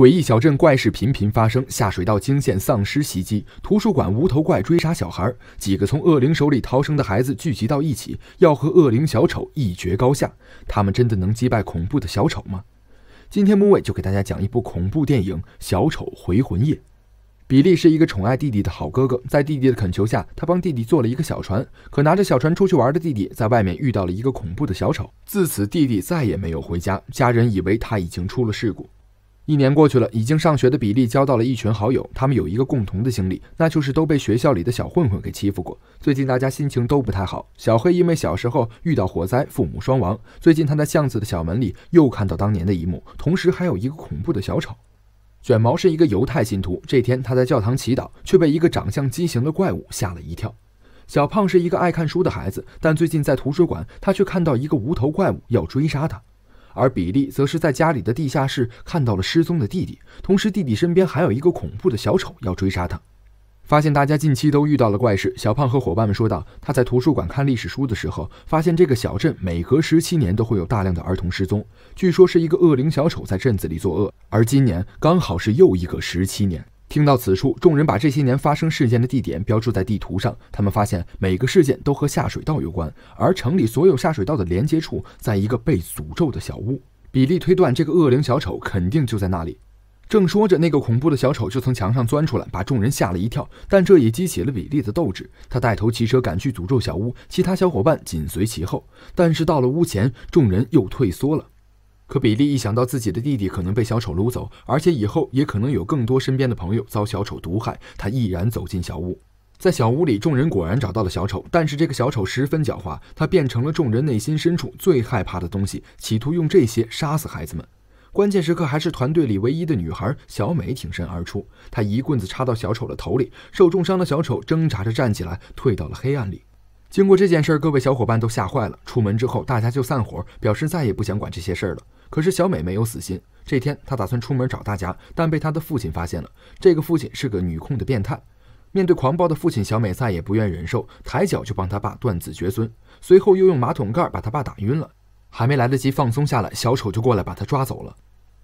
诡异小镇怪事频频发生，下水道惊现丧尸袭击，图书馆无头怪追杀小孩。几个从恶灵手里逃生的孩子聚集到一起，要和恶灵小丑一决高下。他们真的能击败恐怖的小丑吗？今天木卫就给大家讲一部恐怖电影《小丑回魂夜》。比利是一个宠爱弟弟的好哥哥，在弟弟的恳求下，他帮弟弟做了一个小船。可拿着小船出去玩的弟弟，在外面遇到了一个恐怖的小丑。自此，弟弟再也没有回家，家人以为他已经出了事故。一年过去了，已经上学的比利交到了一群好友，他们有一个共同的经历，那就是都被学校里的小混混给欺负过。最近大家心情都不太好。小黑因为小时候遇到火灾，父母双亡。最近他在巷子的小门里又看到当年的一幕，同时还有一个恐怖的小丑。卷毛是一个犹太信徒，这天他在教堂祈祷，却被一个长相畸形的怪物吓了一跳。小胖是一个爱看书的孩子，但最近在图书馆，他却看到一个无头怪物要追杀他。而比利则是在家里的地下室看到了失踪的弟弟，同时弟弟身边还有一个恐怖的小丑要追杀他。发现大家近期都遇到了怪事，小胖和伙伴们说道：“他在图书馆看历史书的时候，发现这个小镇每隔十七年都会有大量的儿童失踪，据说是一个恶灵小丑在镇子里作恶，而今年刚好是又一个十七年。”听到此处，众人把这些年发生事件的地点标注在地图上。他们发现每个事件都和下水道有关，而城里所有下水道的连接处在一个被诅咒的小屋。比利推断这个恶灵小丑肯定就在那里。正说着，那个恐怖的小丑就从墙上钻出来，把众人吓了一跳。但这也激起了比利的斗志，他带头骑车赶去诅咒小屋，其他小伙伴紧随其后。但是到了屋前，众人又退缩了。可比利一想到自己的弟弟可能被小丑掳走，而且以后也可能有更多身边的朋友遭小丑毒害，他毅然走进小屋。在小屋里，众人果然找到了小丑，但是这个小丑十分狡猾，他变成了众人内心深处最害怕的东西，企图用这些杀死孩子们。关键时刻，还是团队里唯一的女孩小美挺身而出，她一棍子插到小丑的头里，受重伤的小丑挣扎着站起来，退到了黑暗里。经过这件事儿，各位小伙伴都吓坏了。出门之后，大家就散伙，表示再也不想管这些事儿了。可是小美没有死心。这天，她打算出门找大家，但被她的父亲发现了。这个父亲是个女控的变态。面对狂暴的父亲，小美再也不愿忍受，抬脚就帮他爸断子绝孙。随后又用马桶盖把他爸打晕了。还没来得及放松下来，小丑就过来把他抓走了。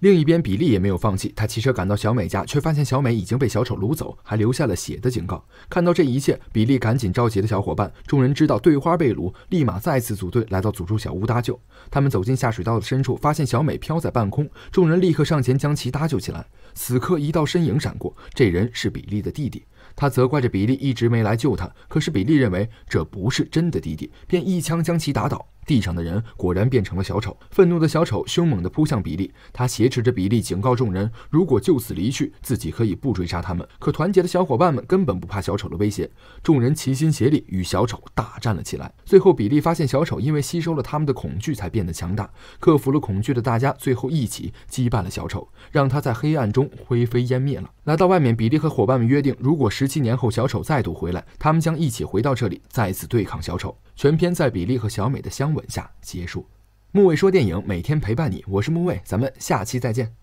另一边，比利也没有放弃，他骑车赶到小美家，却发现小美已经被小丑掳走，还留下了血的警告。看到这一切，比利赶紧召集的小伙伴。众人知道对花被掳，立马再次组队来到诅咒小屋搭救。他们走进下水道的深处，发现小美飘在半空，众人立刻上前将其搭救起来。此刻，一道身影闪过，这人是比利的弟弟，他责怪着比利一直没来救他。可是比利认为这不是真的弟弟，便一枪将其打倒。地上的人果然变成了小丑，愤怒的小丑凶猛地扑向比利，他挟持着比利，警告众人：如果就此离去，自己可以不追杀他们。可团结的小伙伴们根本不怕小丑的威胁，众人齐心协力与小丑大战了起来。最后，比利发现小丑因为吸收了他们的恐惧才变得强大，克服了恐惧的大家最后一起击败了小丑，让他在黑暗中灰飞烟灭了。来到外面，比利和伙伴们约定：如果十七年后小丑再度回来，他们将一起回到这里，再次对抗小丑。全片在比利和小美的相。滚下结束。木卫说：“电影每天陪伴你，我是木卫，咱们下期再见。”